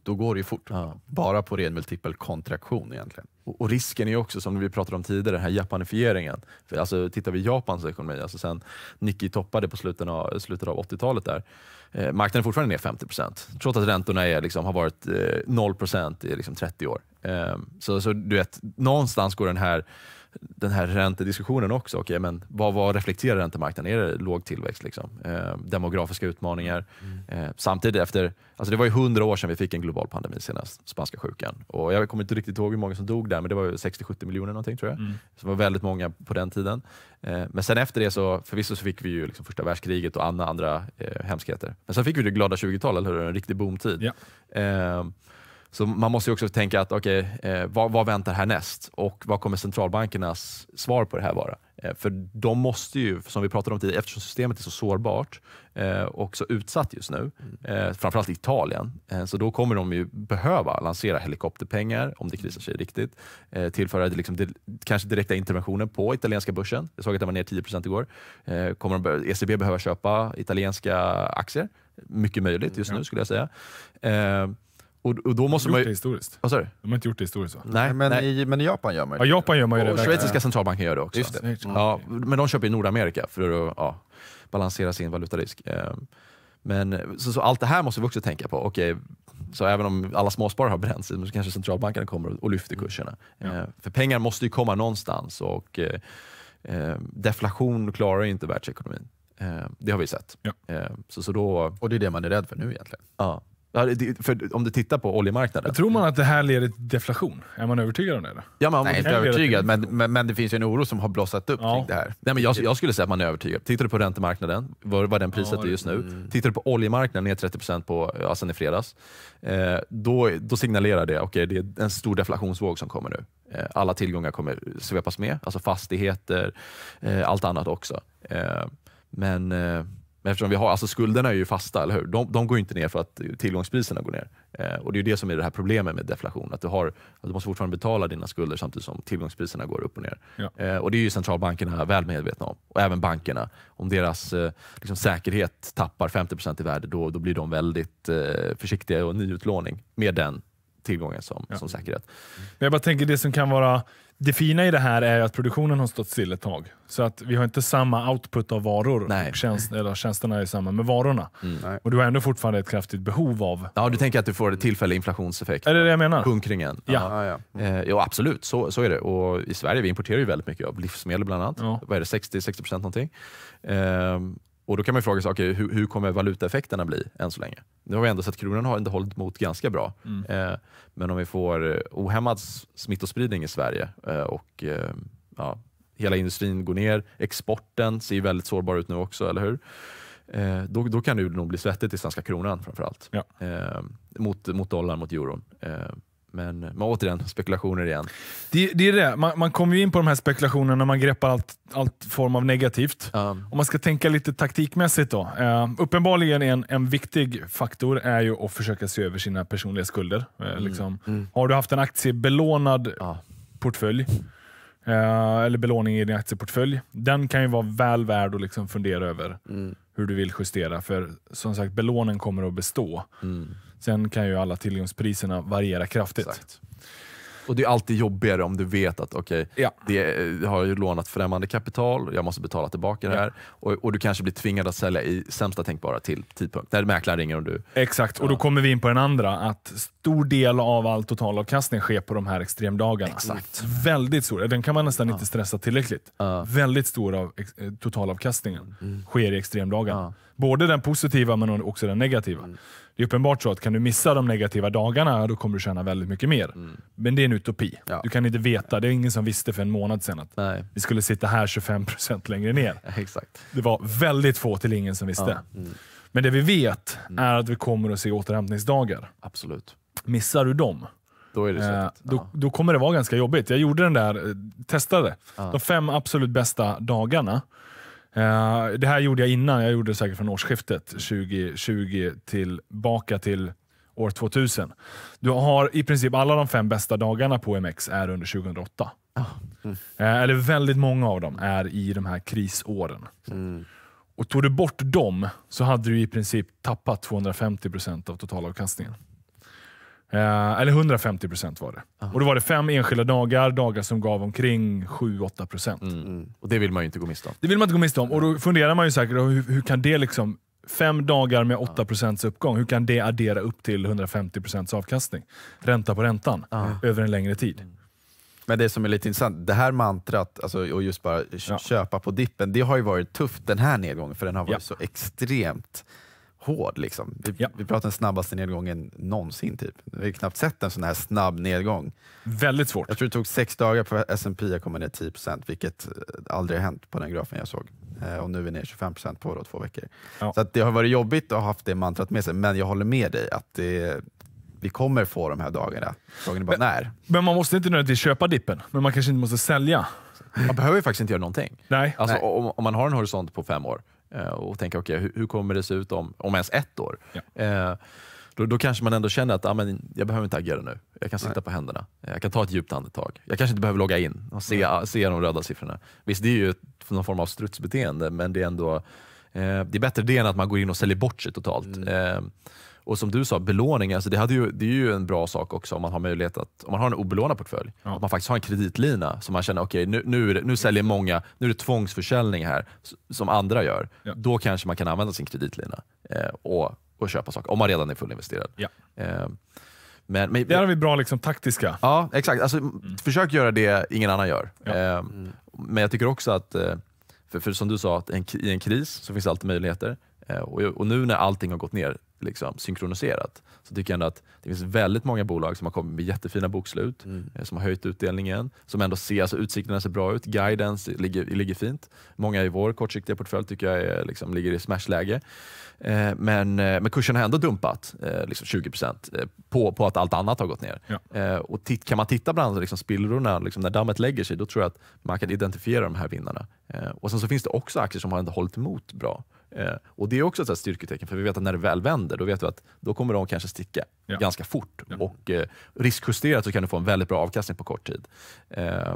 då går det ju fort. Ja. Bara på ren multipel kontraktion egentligen. Och, och, risken är också, som vi pratade om tidigare, den här japanifieringen. För alltså, tittar vi Japans ekonomi, alltså sen Nikkei toppade på slutet av, slutet av 80-talet där, eh, marknaden är fortfarande ner 50 trots att räntorna är, liksom, har varit eh, 0 i liksom, 30 år. Eh, så, så du vet, någonstans går den här den här räntediskussionen också. Okay, men vad, vad reflekterar räntemarknaden? Är det låg tillväxt? Liksom? Eh, demografiska utmaningar. Mm. Eh, samtidigt efter, alltså det var ju hundra år sedan vi fick en global pandemi senast, spanska sjukan. Och jag kommer inte riktigt ihåg hur många som dog där, men det var 60-70 miljoner någonting tror jag. Mm. Så det var väldigt många på den tiden. Eh, men sen efter det, så, förvisso så fick vi ju liksom första världskriget och andra, andra eh, hemskheter. Men sen fick vi det glada 20-talet, en riktig boomtid. Ja. Eh, så man måste också tänka att okay, eh, vad, vad väntar härnäst och vad kommer centralbankernas svar på det här vara? Eh, för de måste ju, som vi pratade om tidigare, eftersom systemet är så sårbart eh, och så utsatt just nu, mm. eh, framförallt i Italien, eh, så då kommer de ju behöva lansera helikopterpengar, om det krisar sig riktigt, eh, tillföra liksom, di kanske direkta interventioner på italienska börsen. Jag såg att den var ner 10 procent igår. Eh, kommer de ECB behöva köpa italienska aktier? Mycket möjligt just mm, nu skulle jag säga. Och, och då måste de har inte gjort man ju... det historiskt. Vad sa du? De har inte gjort det historiskt va? Nej, men, nej. I, men i Japan gör man ju Ja, det. Japan gör man ju det. Och schweiziska centralbanken gör det också. Just det. Mm. Ja, men de köper i Nordamerika för att ja, balansera sin valutarisk. Eh, men, så, så, allt det här måste vi också tänka på. Okej, så även om alla småsparare har bränt sig, så kanske centralbankerna kommer och lyfter mm. kurserna. Ja. Eh, för pengar måste ju komma någonstans och eh, deflation klarar inte världsekonomin. det har vi sett. Ja. så, så då, och det är det man är rädd för nu egentligen. Ja. För om du tittar på oljemarknaden. Tror man att det här leder till deflation? Är man övertygad om det? Eller? Ja, man, Nej, inte övertygad, men, men, men, det finns ju en oro som har blossat upp ja. kring det här. Nej, men jag, jag, skulle säga att man är övertygad. Tittar du på räntemarknaden, vad, vad den prissätter ja, just nu. Mm. Tittar du på oljemarknaden, ner 30 procent ja, sen i fredags. Eh, då, då, signalerar det, okej, okay, det är en stor deflationsvåg som kommer nu. Eh, alla tillgångar kommer svepas med, alltså fastigheter, eh, allt annat också. Eh, men eh, men eftersom vi har, alltså skulderna är ju fasta, eller hur? De, de går inte ner för att tillgångspriserna går ner. Eh, och Det är det som är det här problemet med deflation, att du, har, att du måste fortfarande betala dina skulder samtidigt som tillgångspriserna går upp och ner. Ja. Eh, och Det är ju centralbankerna väl medvetna om, och även bankerna. Om deras eh, liksom säkerhet tappar 50 procent i värde, då, då blir de väldigt eh, försiktiga och nyutlåning med den tillgångar som, ja. som säkerhet. Men jag bara tänker det som kan vara det fina i det här är att produktionen har stått still ett tag. Så att vi har inte samma output av varor, Nej. och tjänst, eller tjänsterna är samma med varorna. Mm. Och du har ändå fortfarande ett kraftigt behov av... Ja, du tänker att du får en tillfällig inflationseffekt. Är det det jag menar? Bunkringen. Ja. Ja, ja, Mm. Eh, absolut, så, så är det. Och I Sverige vi importerar vi väldigt mycket av livsmedel bland annat. Ja. Vad är det, 60-60% någonting. Eh, och då kan man fråga sig, okay, hur, hur kommer valutaeffekterna bli än så länge? Nu har vi ändå sett att kronan har ändå hållit emot ganska bra. Mm. Eh, men om vi får eh, ohämmad smittospridning i Sverige eh, och eh, ja, hela industrin går ner, exporten ser väldigt sårbar ut nu också, eller hur? Eh, då, då, kan det nog bli svettigt i svenska kronan framför allt. Ja. Eh, mot, mot dollarn, mot euron. Men, men återigen, spekulationer igen. Det, det är det, man, man kommer ju in på de här spekulationerna när man greppar allt, allt form av negativt. Um. Om man ska tänka lite taktikmässigt då. Uh, uppenbarligen en, en viktig faktor är ju att försöka se över sina personliga skulder. Uh, mm. Liksom. Mm. Har du haft en aktiebelånad uh. portfölj, eh, eller belåning i din aktieportfölj, den kan ju vara väl värd att liksom fundera över mm. hur du vill justera. För som sagt, belånen kommer att bestå. Mm. Sen kan ju alla tillgångspriserna variera kraftigt. Exakt. Och det är alltid jobbigare om du vet att okej, okay, ja. det eh, har ju lånat främmande kapital, jag måste betala tillbaka det här. Och, och, du kanske blir tvingad att sälja i sämsta tänkbara till tidpunkt, när mäklaren ringer och du... Exakt, och då kommer vi in på den andra, att stor del av all totalavkastning sker på de här extremdagarna. Exakt. Väldigt stor, den kan man nästan ja. inte stressa tillräckligt. Väldigt stor av eh, totalavkastningen mm. sker i extremdagarna. Både den positiva men också den negativa. Mm. Det är uppenbart så att kan du missa de negativa dagarna, då kommer du tjäna väldigt mycket mer. Mm. Men det är en utopi. Ja. Du kan inte veta. Det är ingen som visste för en månad sedan att Nej. vi skulle sitta här 25% längre ner. exakt. Det var väldigt få till ingen som visste. Ja. Mm. Men det vi vet mm. är att vi kommer att se återhämtningsdagar. Absolut. Missar du dem, då, är det eh, då, då, kommer det vara ganska jobbigt. Jag gjorde den där, eh, testade. De fem absolut bästa dagarna Eh, det här gjorde jag innan, jag gjorde det säkert från årsskiftet 2020 tillbaka till år 2000. Du har i princip alla de fem bästa dagarna på OMX är under 2008. Mm. Eh, eller väldigt många av dem är i de här krisåren. Mm. Och Tog du bort dem så hade du i princip tappat 250 av totalavkastningen. Eh, eller 150 procent var det. Aha. Och då var det fem enskilda dagar, dagar som gav omkring 7-8 procent. Mm, mm. Och det vill man ju inte gå miste om. Det vill man inte gå miste om. Och då funderar man ju säkert, hur, hur kan det liksom Fem dagar med 8 procents uppgång, hur kan det addera upp till 150 procents avkastning? Ränta på räntan, Aha. över en längre tid. Mm. Men det som är lite intressant, det här mantrat, alltså, och just bara ja. köpa på dippen, det har ju varit tufft den här nedgången, för den har varit ja. så extremt hård. Liksom. Vi, ja. vi pratar den snabbaste nedgången någonsin. Typ. Vi har knappt sett en sån här snabb nedgång. Väldigt svårt. Jag tror det tog sex dagar på S&P att komma ner 10 vilket eh, aldrig har hänt på den grafen jag såg. Eh, och nu är vi ner 25 på då, två veckor. Ja. Så det har varit jobbigt att ha haft det mantrat med sig, men jag håller med dig att det, vi kommer få de här dagarna. Frågan är bara men, när. Men man måste inte nödvändigtvis köpa dippen, men man kanske inte måste sälja. Man behöver faktiskt inte göra någonting. Nej. Alltså, Nej. Om, om man har en horisont på fem år, Eh, och tänka okay, hur, kommer det se ut om, om ens ett år? Ja. Eh, då, då, kanske man ändå känner att ah, men jag behöver inte agera nu. Jag kan sitta Nej. på händerna. Eh, jag kan ta ett djupt andetag. Jag kanske inte behöver logga in och se, se de röda siffrorna. Visst, det är ju någon form av strutsbeteende, men det är ändå eh, det är bättre det än att man går in och säljer bort sig totalt. Mm. Eh, och som du sa, belåning, alltså det, hade ju, det är ju en bra sak också om man har möjlighet att, om man har en obelånad portfölj, ja. att man faktiskt har en kreditlina som man känner, okej okay, nu, nu, nu säljer många, nu är det tvångsförsäljning här som andra gör. Ja. Då kanske man kan använda sin kreditlina eh, och, och köpa saker, om man redan är fullinvesterad. Ja. Eh, men, men, Där har vi bra liksom, taktiska. Ja, exakt. Alltså, mm. Försök göra det ingen annan gör. Ja. Eh, mm. Men jag tycker också att, eh, för, för som du sa, att en, i en kris så finns det alltid möjligheter. Eh, och, och, nu när allting har gått ner, liksom, synkroniserat. Så tycker jag ändå att det finns väldigt många bolag som har kommit med jättefina bokslut, mm. Eh, som har höjt utdelningen, som ändå ser, alltså utsikterna ser bra ut, guidance ligger, ligger fint. Många i vår kortsiktiga portfölj tycker jag är, liksom, ligger i smashläge. Eh, men, eh, men kursen har ändå dumpat eh, liksom 20 procent eh, på, på att allt annat har gått ner. Ja. Eh, och titt, kan man titta bland liksom spillrorna, liksom när dammet lägger sig, då tror jag att man kan identifiera de här vinnarna. och Sen så finns det också aktier som har ändå hållit emot bra. Eh, och Det är också ett styrketecken, för vi vet att när det väl vänder, då vet vi att då kommer de kanske sticka ja. ganska fort. Ja. Och eh, Riskjusterat så kan du få en väldigt bra avkastning på kort tid. Eh,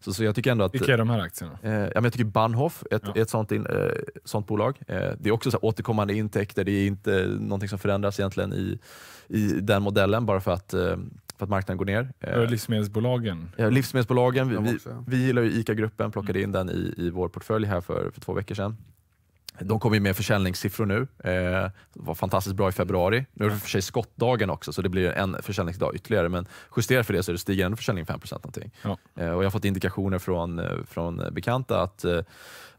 så, så jag tycker ändå att, Vilka är de här aktierna? Eh, ja, men jag tycker Bahnhof är ett, ja. ett sånt, in, eh, sånt bolag. Eh, det är också så här, återkommande intäkter, det är inte någonting som förändras egentligen i, i den modellen bara för att eh, för att marknaden går ner. Eh, livsmedelsbolagen? Ja, livsmedelsbolagen. Vi, vi, vi gillar ju ICA-gruppen, plockade mm. in den i, i vår portfölj här för, för två veckor sedan. De kommer med försäljningssiffror nu. Eh, var fantastiskt bra i februari. Nu är det för sig skottdagen också, så det blir en försäljningsdag ytterligare. Men justerat för det så det stiger ändå försäljningen 5 någonting. Ja. Eh, och jag har fått indikationer från, eh, från bekanta att eh,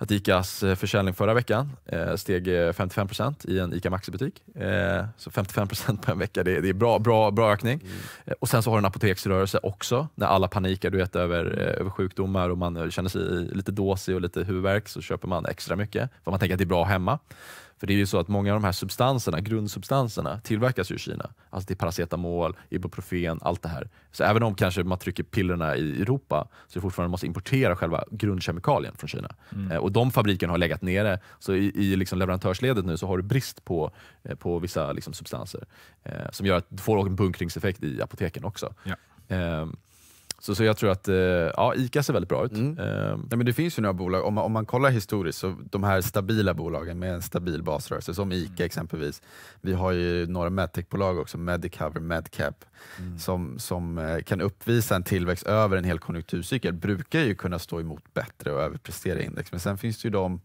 att ICAs eh, försäljning förra veckan eh, steg 55 eh, procent i en ICA Maxi-butik. Så 55 procent på en vecka, det är bra, bra, bra ökning. Mm. Och Sen så har du en apoteksrörelse också. När alla panikar du vet, över, över sjukdomar och man känner sig lite dåsig och lite huvudvärk så köper man extra mycket för man tänker att det är bra hemma. För det är ju så att många av de här substanserna, grundsubstanserna tillverkas ju i Kina. Alltså det är paracetamol, Ibuprofen, allt det här. Så även om kanske man trycker pillerna i Europa så är fortfarande måste importera själva grundkemikalien från Kina. Mm. Eh, och de fabrikerna har legat nere. Så i, i liksom leverantörsledet nu så har du brist på, eh, på vissa liksom substanser eh, som gör att du får en bunkringseffekt i apoteken också. Ja. Ehm, så, så jag tror att eh, ja, ICA ser väldigt bra ut. Mm. Eh, Nej, men det finns ju några bolag, om man, om man kollar historiskt, så de här stabila bolagen med en stabil basrörelse, som ICA mm. exempelvis. Vi har ju några medtechbolag också, Medicover, Medcap, mm. som, som eh, kan uppvisa en tillväxt över en hel konjunkturcykel, brukar ju kunna stå emot bättre och överprestera index. Men sen finns det ju de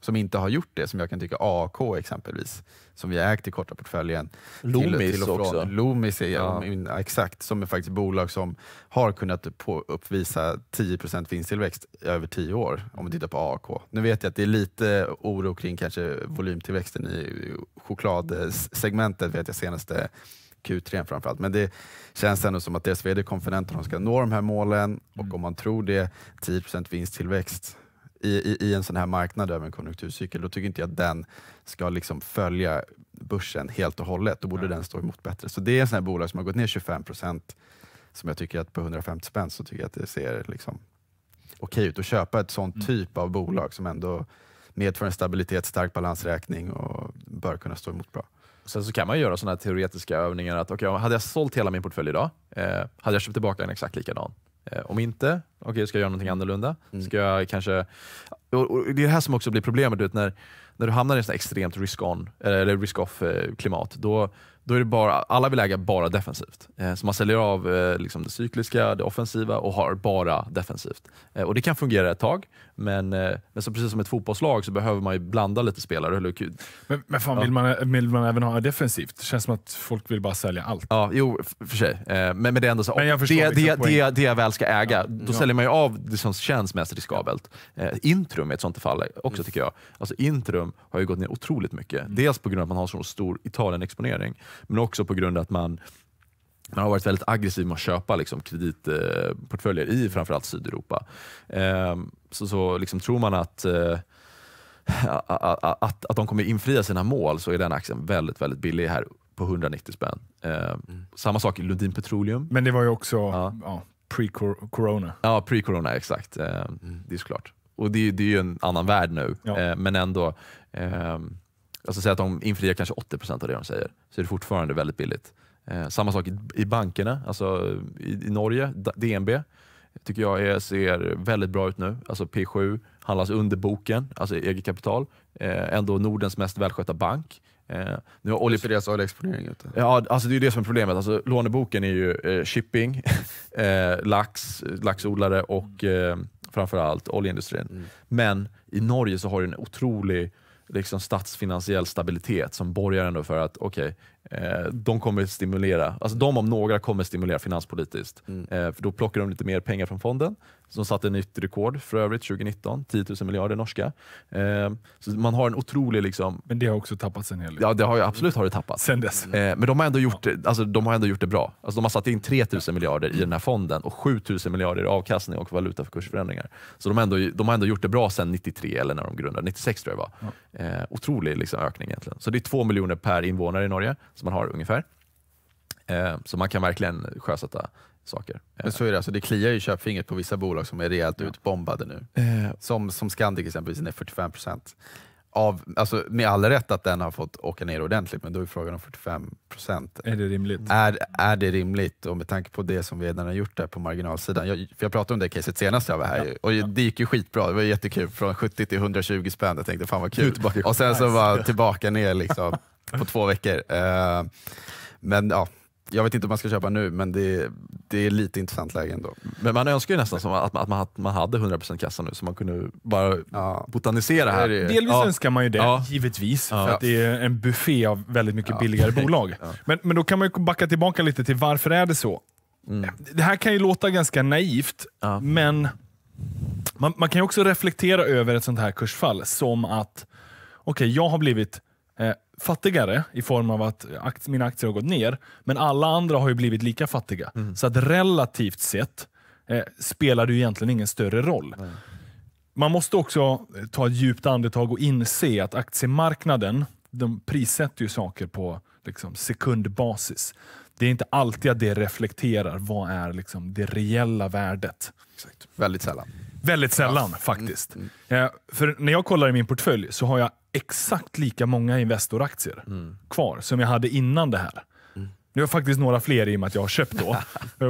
som inte har gjort det, som jag kan tycka AK exempelvis, som vi har ägt i korta portföljen. Loomis till, till och från. också. Loomis, är, ja. ja. exakt, som är faktiskt bolag som har kunnat på, uppvisa 10 vinsttillväxt över 10 år, om vi tittar på AK. Nu vet jag att det är lite oro kring kanske volymtillväxten i chokladsegmentet, vet jag senaste Q3 framförallt. Men det känns ändå som att deras VD är konfident att de ska nå de här målen och mm. om man tror det, 10 vinsttillväxt i, i, i, en sån här marknad över en konjunkturcykel, då tycker inte jag att den ska liksom följa börsen helt och hållet. Då borde mm. den stå emot bättre. Så det är en sån här bolag som har gått ner 25 procent, som jag tycker att på 150 spänn så tycker jag att det ser liksom okej ut att köpa ett sånt mm. typ av bolag som ändå medför en stabilitet, stark balansräkning och bör kunna stå emot bra. Sen så kan man göra sådana teoretiska övningar att okay, hade jag sålt hela min portfölj idag, eh, hade jag köpt tillbaka en exakt likadan? Eh, om inte, okej, okay, ska jag göra någonting annorlunda? Mm. Ska jag kanske... Och, och det är det här som också blir problemet, du när, när du hamnar i ett extremt risk-on, eller risk-off eh, klimat, då, då är det bara, alla vill äga bara defensivt. Eh, så man säljer av liksom det cykliska, det offensiva och har bara defensivt. Och Det kan fungera ett tag, men, eh, men så precis som ett fotbollslag så behöver man ju blanda lite spelare. Eller Men, men fan, ja. vill, man, vill man även ha defensivt? Det känns som att folk vill bara sälja allt. Ja, jo, för sig. Eh, men, men det är ändå så. Men jag det, det, liksom det, det, det jag väl ska äga, ja. då säljer man ju av det som känns mest riskabelt. Eh, Intrum är ett sånt fall också mm. tycker jag. Alltså Intrum har ju gått ner otroligt mycket. Mm. Dels på grund av att man har så stor Italien-exponering, men också på grund av att man man har varit väldigt aggressiv med att köpa liksom, kreditportföljer i framförallt Sydeuropa. Ehm, så så liksom, tror man att eh, att, att, att de kommer infria sina mål så är den aktien väldigt, väldigt billig här på 190 spänn. Eh, mm. Samma sak i Lundin Petroleum. Men det var ju också ja. ja, pre-corona. Ja, pre-corona, exakt. Eh, mm. Det är såklart. Och det, det, är ju en annan värld nu, ja. eh, men ändå. Eh, alltså säg att de infriar kanske 80 av det de säger, så är det fortfarande väldigt billigt. Eh, samma sak i, bankerna, alltså i, i, Norge, DNB tycker jag är, ser väldigt bra ut nu. Alltså P7 handlas under boken, alltså eget kapital. Eh, ändå Nordens mest välskötta bank. Eh, nu har olje... Hur ser deras oljeexponering ut? Ja, alltså det är det som är problemet. Alltså, låneboken är ju eh, shipping, eh, lax, laxodlare och eh, framförallt oljeindustrin. Mm. Men i Norge så har du en otrolig liksom, statsfinansiell stabilitet som borgar ändå för att okej, okay, Eh, de kommer stimulera, alltså de om några kommer stimulera finanspolitiskt. Mm. Eh, för då plockar de lite mer pengar från fonden, som satte nytt rekord för övrigt 2019, 10 000 miljarder norska. Eh, så man har en otrolig... Liksom, men det har också tappats en hel del. Ja, det har ju, absolut har det tappats. Sen dess. men de har, ändå gjort, alltså, de har ändå gjort det bra. Alltså, de har satt in 3 000 miljarder i den här fonden och 7 000 miljarder i avkastning och valuta för kursförändringar. Så de har, ändå, de har ändå gjort det bra sedan 93 eller när de grundade, 96 tror jag det var. Ja. otrolig liksom, ökning egentligen. Så det är 2 miljoner per invånare i Norge som man har ungefär. Eh, så man kan verkligen sjösätta saker. Eh, men så är det, alltså, det kliar ju köpfingret på vissa bolag som är rejält ja. utbombade nu. Eh. Som, som Scandic exempelvis, den är 45 procent. alltså, med all rätt att den har fått åka ner ordentligt, men då är frågan om 45 procent. Är det rimligt? Är, är det rimligt? Och med tanke på det som vi redan har gjort där på marginalsidan. Jag, jag pratade om det caset senast jag var här ja, och det gick ju skitbra. Det var jättekul. Från 70 till 120 spänn. Jag tänkte fan vad kul. Och sen så var tillbaka ner liksom på två veckor. Eh, men ja, jag vet inte om man ska köpa nu, men det, det är lite intressant läge ändå. Men man önskar ju nästan som att, man, att man, hade 100% kassa nu, så man kunde bara ja. botanisera här. Delvis ja. önskar man ju det, ja. givetvis, ja. för att det är en buffé av väldigt mycket billigare bolag. Men, men då kan man ju backa tillbaka lite till varför är det så? Mm. Det här kan ju låta ganska naivt, men man, man, kan ju också reflektera över ett sånt här kursfall som att, okej, okay, jag har blivit eh, fattigare i form av att akt mina aktier har gått ner, men alla andra har ju blivit lika fattiga. Mm. Så att relativt sett eh, spelar det ju egentligen ingen större roll. Mm. Man måste också eh, ta ett djupt andetag och inse att aktiemarknaden, de prissätter ju saker på liksom, sekundbasis. Det är inte alltid att det reflekterar vad är liksom, det reella värdet. Exakt. Väldigt sällan. Väldigt sällan ja. faktiskt. Mm. mm. Eh, för när jag kollar i min portfölj så har jag exakt lika många Investor-aktier mm. kvar som jag hade innan det här. Mm. Nu har jag faktiskt några fler i och med att jag har köpt då.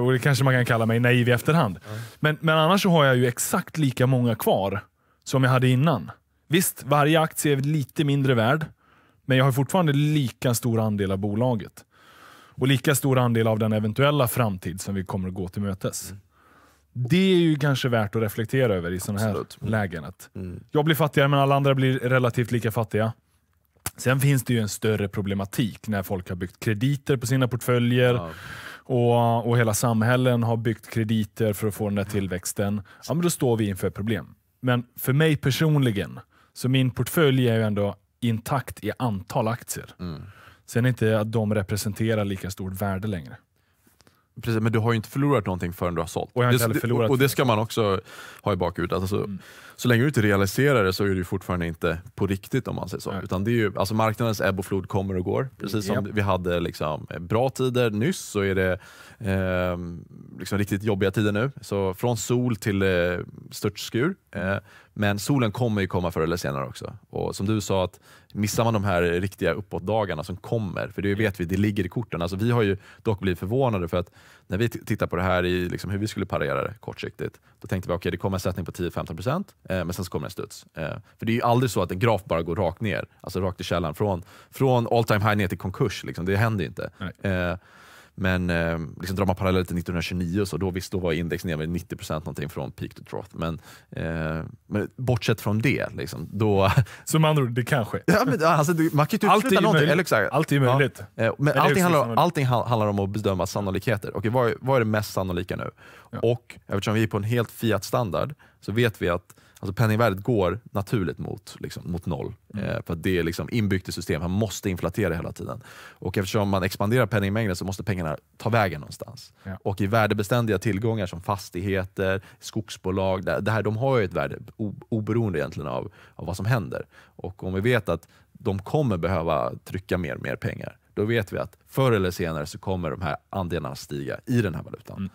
och det kanske man kan kalla mig naiv i efterhand. Mm. Men, men annars har jag ju exakt lika många kvar som jag hade innan. Visst, varje aktie är lite mindre värd, men jag har fortfarande lika stor andel av bolaget. Och lika stor andel av den eventuella framtid som vi kommer att gå till mötes. Mm. Det är ju kanske värt att reflektera över i sådana här mm. lägen. Mm. Jag blir fattigare men alla andra blir relativt lika fattiga. Sen finns det ju en större problematik när folk har byggt krediter på sina portföljer. Ja. Och, och hela samhällen har byggt krediter för att få den där tillväxten. Ja, men då står vi inför problem. Men för mig personligen, så min portfölj är ju ändå intakt i antal aktier. Mm. Sen är det inte att de representerar lika stort värde längre. Precis, men du har ju inte förlorat någonting förrän du har sålt. Och, jag har det, förlorat och det ska man också ha i bakhuvudet. Alltså, mm. Så länge du inte realiserar det så är det fortfarande inte på riktigt om man säger så. Nej. Utan det är ju, alltså marknadens ebb och flod kommer och går. Precis som yep. vi hade liksom, bra tider nyss så är det eh, liksom, riktigt jobbiga tider nu. Så från sol till eh, störtskur. Eh, men solen kommer ju komma förr eller senare också. Och som du sa, att missar man de här riktiga uppåtdagarna som kommer, för det vet vi, det ligger i korten. Alltså, vi har ju dock blivit förvånade för att när vi tittar på det här i liksom hur vi skulle parera det kortsiktigt, då tänkte vi okej, okay, det kommer en sättning på 10-15 eh, men sen så kommer en studs. Eh, för det är ju aldrig så att en graf bara går rakt ner, alltså rakt i källan, från, från all time high ner till konkurs. Liksom. Det händer ju inte. Eh, men eh, liksom drar man paralleller till 1929 så, då visst då var index ner med 90 någonting från peak to trough. Men, eh, men bortsett från det. Liksom, då... Som andra ord, det kanske. Ja, men, alltså, man kan ju inte typ utesluta någonting. Eller, Allt är möjligt. Ja. Eh, men allting, handlar, om, allting handlar om att bedöma sannolikheter. Okej, vad, är, vad är det mest sannolika nu? Ja. Och eftersom vi är på en helt fiat-standard så vet vi att alltså penningvärdet går naturligt mot, liksom, mot noll. Mm. Eh, för det är liksom inbyggt i systemet, man måste inflatera hela tiden. Och eftersom man expanderar penningmängden så måste pengarna ta vägen någonstans. Ja. Och i värdebeständiga tillgångar som fastigheter, skogsbolag, det, det här, de har ju ett värde oberoende egentligen av, av vad som händer. Och om vi vet att de kommer behöva trycka mer och mer pengar, då vet vi att förr eller senare så kommer de här andelarna stiga i den här valutan. Mm.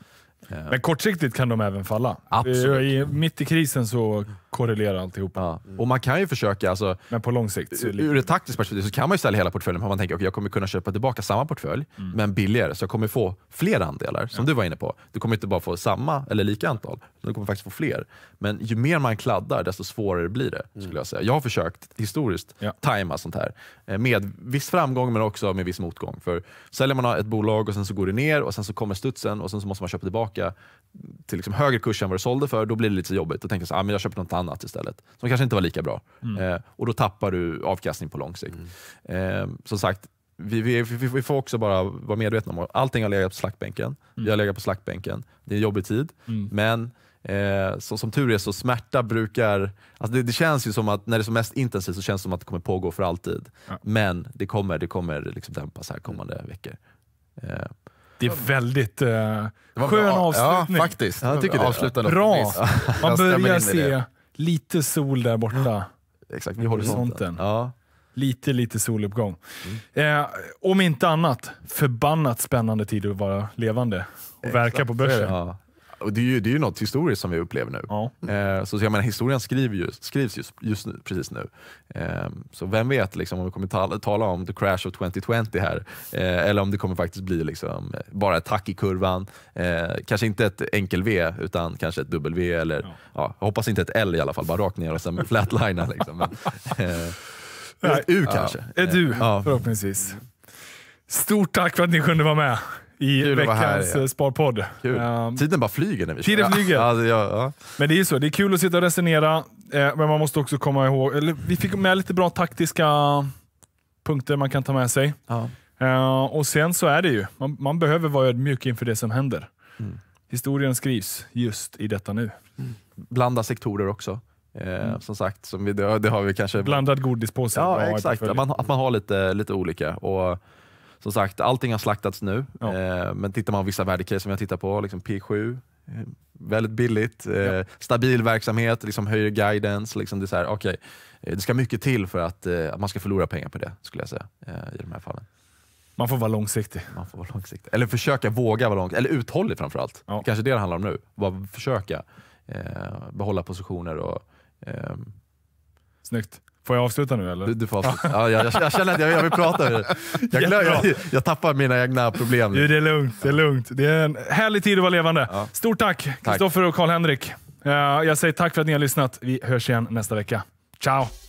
Men kortsiktigt kan de även falla. Absolut. Mitt i krisen så korrelera alltihopa. Ja. Och man kan ju försöka, alltså, men på lång sikt, så ur ett taktiskt perspektiv så kan man ju sälja hela portföljen. Man tänker, okay, jag kommer kunna köpa tillbaka samma portfölj, mm. men billigare. Så jag kommer få fler andelar, som ja. du var inne på. Du kommer inte bara få samma eller lika antal, utan du kommer faktiskt få fler. Men ju mer man kladdar, desto svårare blir det. Mm. Jag säga. Jag har försökt historiskt ja. tajma sånt här. Eh, med viss framgång, men också med viss motgång. För säljer man ett bolag och sen så går det ner och sen så kommer studsen och sen så måste man köpa tillbaka till liksom högre kurs än vad du sålde för, då blir det lite jobbigt. Då tänker jag så, ah, men jag köper något annat annat istället, som kanske inte var lika bra. Mm. Eh, och då tappar du avkastning på lång sikt. Mm. Eh, som sagt, vi, vi, vi, får också bara vara medvetna om att allting har legat på slackbänken. Vi har mm. legat på slaktbänken. Det är en jobbig tid, mm. men Eh, så, som tur är så smärta brukar, alltså det, det, känns ju som att när det är som mest intensivt så känns det som att det kommer pågå för alltid. Ja. Men det kommer, det kommer liksom dämpas här kommande veckor. Eh. Det är väldigt eh, skön bra. avslutning. Ja, faktiskt. Ja, jag tycker det. bra. Man börjar se det. Lite sol där borta. Exakt, vid horisonten. Ja. Lite, lite soluppgång. Mm. Eh, om inte annat, förbannat spännande tid att vara levande och Exakt. verka på börsen. Ja och det, är ju, det är ju något historiskt som vi upplever nu. Ja. Eh, så, så jag menar, historien skrivs ju, skrivs just, just nu, precis nu. Eh, så vem vet liksom, om vi kommer tala, tala om the crash of 2020 här, eh, eller om det kommer faktiskt bli liksom, bara ett hack i kurvan. Eh, kanske inte ett enkel-V, utan kanske ett W, eller ja. ja. hoppas inte ett L i alla fall, bara rakt ner och sen flatlina. Liksom. Men, eh, ett U kanske. Ett U, förhoppningsvis. Stort tack för att ni kunde vara med i Kul veckans här, eh, sparpodd. Um, tiden bara flyger när vi Tiden flyger. Ja, alltså, ja, ja. Men det är så, det är kul att sitta och resonera, eh, men man måste också komma ihåg, eller, vi fick med lite bra taktiska punkter man kan ta med sig. Uh, och sen så är det ju, man, man behöver vara ödmjuk inför det som händer. Mm. Historien skrivs just i detta nu. Mm. Blanda sektorer också. Eh, mm. Som sagt, som vi, det, har vi kanske... Blandad godispåse. Ja, exakt. Att man, att man har lite, lite olika. Och, som sagt, allting har slaktats nu. Ja. Eh, men tittar man på vissa värdecase som jag tittar på, liksom P7, eh, väldigt billigt, eh, ja. stabil verksamhet, liksom höjer guidance. Liksom det, är så här, okay, eh, det ska mycket till för att, eh, att man ska förlora pengar på det, skulle jag säga eh, i de här fallen. Man får vara långsiktig. Man får vara långsiktig. Eller försöka våga vara långsiktig, eller uthållig framförallt. Ja. kanske det det handlar om nu. Bara försöka behålla positioner och ehm, Snyggt. Får jag avsluta nu eller? Du, du får avsluta. ja, jag, jag, jag känner att jag, jag vill prata med dig. Jag, glöm, jag, jag, tappar mina egna problem. Nu. Det är lugnt. Det är lugnt. Det är en härlig tid att vara levande. Ja. Stort tack Kristoffer och Karl-Henrik. Eh, jag säger tack för att ni har lyssnat. Vi hörs igen nästa vecka. Ciao!